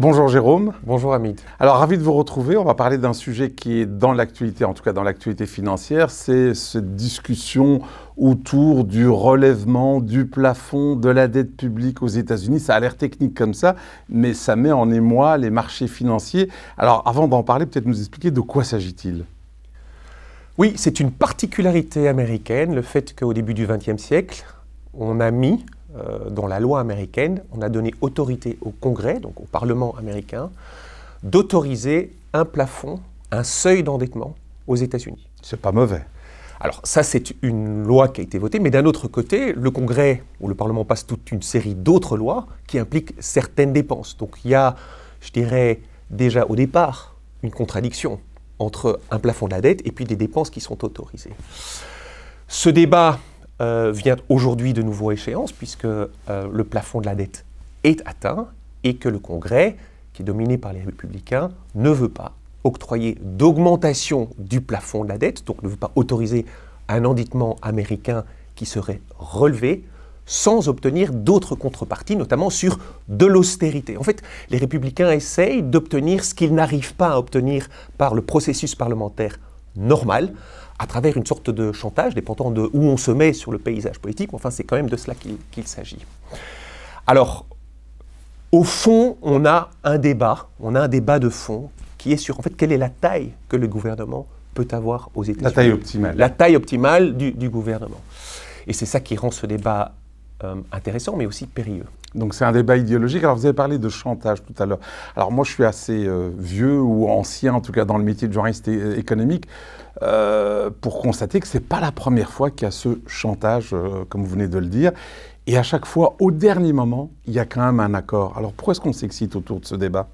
Bonjour Jérôme. Bonjour Hamid. Alors ravi de vous retrouver. On va parler d'un sujet qui est dans l'actualité, en tout cas dans l'actualité financière, c'est cette discussion autour du relèvement du plafond de la dette publique aux États-Unis. Ça a l'air technique comme ça, mais ça met en émoi les marchés financiers. Alors avant d'en parler, peut-être nous expliquer de quoi s'agit-il Oui, c'est une particularité américaine, le fait qu'au début du XXe siècle, on a mis euh, dans la loi américaine, on a donné autorité au Congrès, donc au Parlement américain, d'autoriser un plafond, un seuil d'endettement aux États-Unis. C'est pas mauvais. Alors ça, c'est une loi qui a été votée, mais d'un autre côté, le Congrès ou le Parlement passe toute une série d'autres lois qui impliquent certaines dépenses. Donc il y a, je dirais, déjà au départ, une contradiction entre un plafond de la dette et puis des dépenses qui sont autorisées. Ce débat euh, vient aujourd'hui de nouveau échéance, puisque euh, le plafond de la dette est atteint et que le Congrès, qui est dominé par les républicains, ne veut pas octroyer d'augmentation du plafond de la dette, donc ne veut pas autoriser un endettement américain qui serait relevé sans obtenir d'autres contreparties, notamment sur de l'austérité. En fait, les républicains essayent d'obtenir ce qu'ils n'arrivent pas à obtenir par le processus parlementaire normal à travers une sorte de chantage, dépendant de où on se met sur le paysage politique. Enfin, c'est quand même de cela qu'il s'agit. Alors, au fond, on a un débat, on a un débat de fond qui est sur, en fait, quelle est la taille que le gouvernement peut avoir aux États-Unis. La taille optimale. La taille optimale du, du gouvernement. Et c'est ça qui rend ce débat euh, intéressant, mais aussi périlleux. Donc c'est un débat idéologique. Alors vous avez parlé de chantage tout à l'heure. Alors moi je suis assez euh, vieux ou ancien en tout cas dans le métier de journaliste économique euh, pour constater que ce n'est pas la première fois qu'il y a ce chantage, comme vous venez de le dire. Et à chaque fois, au dernier moment, il y a quand même un accord. Alors pourquoi est-ce qu'on s'excite autour de ce débat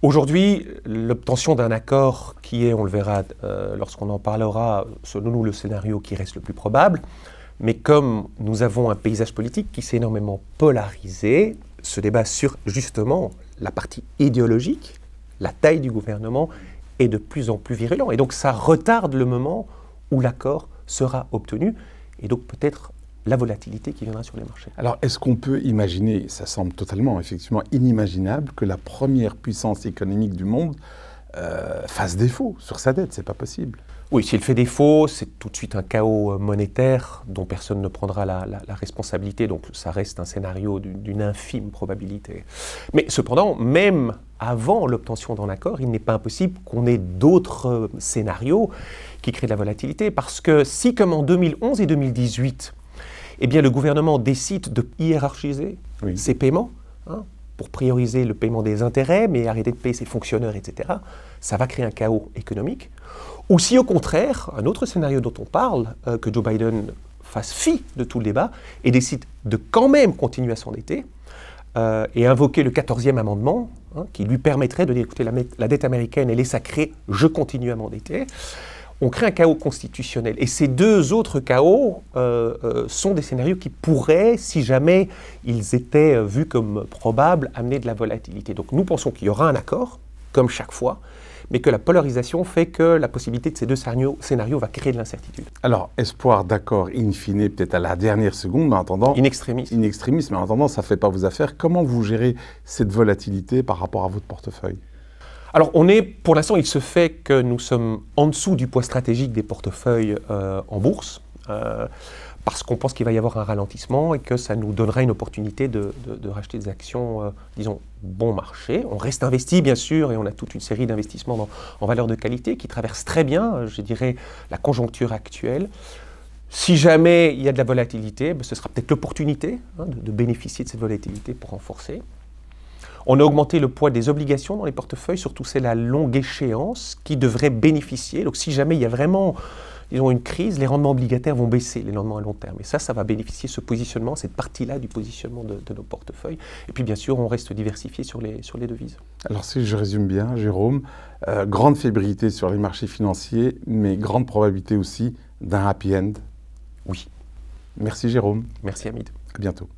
Aujourd'hui, l'obtention d'un accord qui est, on le verra lorsqu'on en parlera, selon nous, le scénario qui reste le plus probable, mais comme nous avons un paysage politique qui s'est énormément polarisé, ce débat sur justement la partie idéologique, la taille du gouvernement, est de plus en plus virulent. Et donc ça retarde le moment où l'accord sera obtenu, et donc peut-être la volatilité qui viendra sur les marchés. Alors, est-ce qu'on peut imaginer, ça semble totalement effectivement inimaginable, que la première puissance économique du monde euh, fasse défaut sur sa dette, c'est pas possible. Oui, s'il fait défaut, c'est tout de suite un chaos euh, monétaire dont personne ne prendra la, responsabilité, donc ça reste un scénario d'une infime probabilité. Mais cependant, même avant l'obtention d'un accord, il n'est pas impossible qu'on ait d'autres euh, scénarios qui créent de la volatilité, parce que si comme en 2011 et 2018, eh bien, le gouvernement décide de hiérarchiser ses paiements, hein, pour prioriser le paiement des intérêts, mais arrêter de payer ses fonctionnaires, etc., ça va créer un chaos économique. Ou si au contraire, un autre scénario dont on parle, euh, que Joe Biden fasse fi de tout le débat et décide de quand même continuer à s'endetter euh, et invoquer le 14e amendement, hein, qui lui permettrait de dire, écoutez, la, la dette américaine, elle est sacrée, je continue à m'endetter on crée un chaos constitutionnel. Et ces deux autres chaos euh, euh, sont des scénarios qui pourraient, si jamais ils étaient euh, vus comme probables, amener de la volatilité. Donc nous pensons qu'il y aura un accord, comme chaque fois, mais que la polarisation fait que la possibilité de ces deux scénarios, va créer de l'incertitude. Alors, espoir d'accord in fine, peut-être à la dernière seconde, mais en attendant... In extremis. mais en attendant, ça ne fait pas vos affaires. Comment vous gérez cette volatilité par rapport à votre portefeuille alors, on est, pour l'instant, il se fait que nous sommes en dessous du poids stratégique des portefeuilles euh, en bourse, euh, parce qu'on pense qu'il va y avoir un ralentissement et que ça nous donnera une opportunité de, racheter des actions, euh, disons, bon marché. On reste investi, bien sûr, et on a toute une série d'investissements en valeur de qualité qui traversent très bien, je dirais, la conjoncture actuelle. Si jamais il y a de la volatilité, ben, ce sera peut-être l'opportunité hein, de bénéficier de cette volatilité pour renforcer. On a augmenté le poids des obligations dans les portefeuilles, surtout c'est la longue échéance qui devrait bénéficier. Donc si jamais il y a vraiment une crise, les rendements obligataires vont baisser, les rendements à long terme. Et ça, ça va bénéficier ce positionnement, cette partie-là du positionnement de, nos portefeuilles. Et puis bien sûr, on reste diversifié sur les, devises. Alors si je résume bien, Jérôme, euh, grande fébrilité sur les marchés financiers, mais grande probabilité aussi d'un happy end. Oui. Merci Jérôme. Merci Hamid. À bientôt.